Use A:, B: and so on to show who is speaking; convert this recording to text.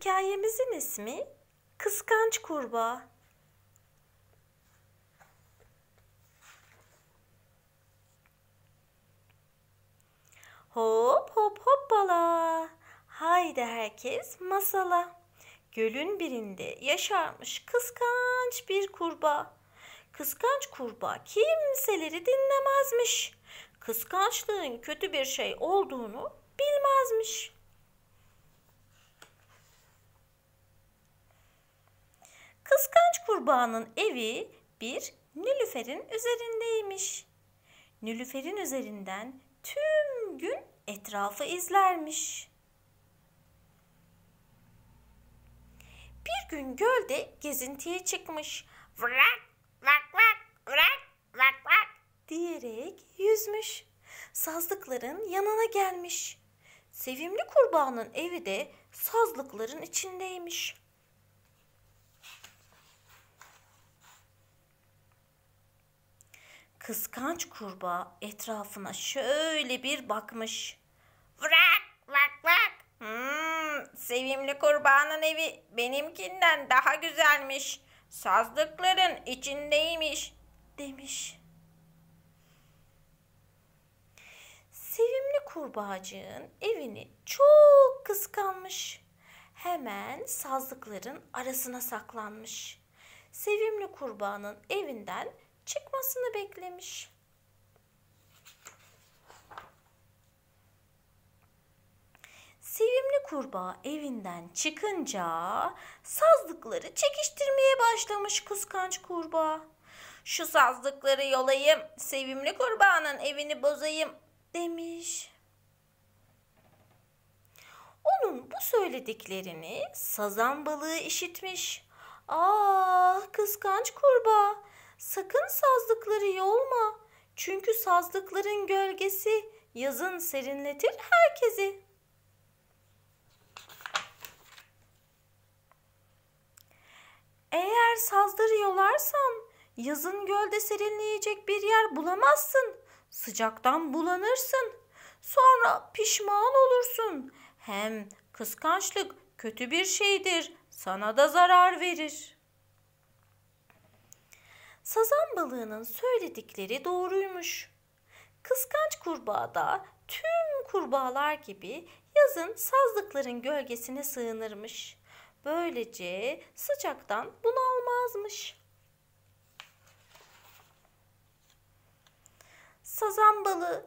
A: Hikayemizin ismi Kıskanç Kurbağa. Hop hop hop hoppala. Haydi herkes masala. Gölün birinde yaşarmış kıskanç bir kurbağa. Kıskanç kurbağa kimseleri dinlemezmiş. Kıskançlığın kötü bir şey olduğunu bilmezmiş. kurbağanın evi bir nülüferin üzerindeymiş. Nülüferin üzerinden tüm gün etrafı izlermiş. Bir gün gölde gezintiye çıkmış. Vrak vrak vrak vrak vrak vrak diyerek yüzmüş. Sazlıkların yanına gelmiş. Sevimli kurbağanın evi de sazlıkların içindeymiş. Kıskanç kurbağa etrafına şöyle bir bakmış. Vrak vrak vrak. Hmm, sevimli kurbağanın evi benimkinden daha güzelmiş. Sazlıkların içindeymiş demiş. Sevimli kurbağacığın evini çok kıskanmış. Hemen sazlıkların arasına saklanmış. Sevimli kurbağanın evinden çıkmasını beklemiş. Sevimli kurbağa evinden çıkınca sazlıkları çekiştirmeye başlamış kıskanç kurbağa. Şu sazlıkları yolayım, sevimli kurbağanın evini bozayım demiş. Onun bu söylediklerini sazan balığı işitmiş. Ah kıskanç kurbağa Sakın sazlıkları yolma. Çünkü sazlıkların gölgesi yazın serinletir herkesi. Eğer sazları yolarsan yazın gölde serinleyecek bir yer bulamazsın. Sıcaktan bulanırsın. Sonra pişman olursun. Hem kıskançlık kötü bir şeydir. Sana da zarar verir.'' sazan balığının söyledikleri doğruymuş. Kıskanç kurbağa da tüm kurbağalar gibi yazın sazlıkların gölgesine sığınırmış. Böylece sıcaktan bunalmazmış. Sazan balığı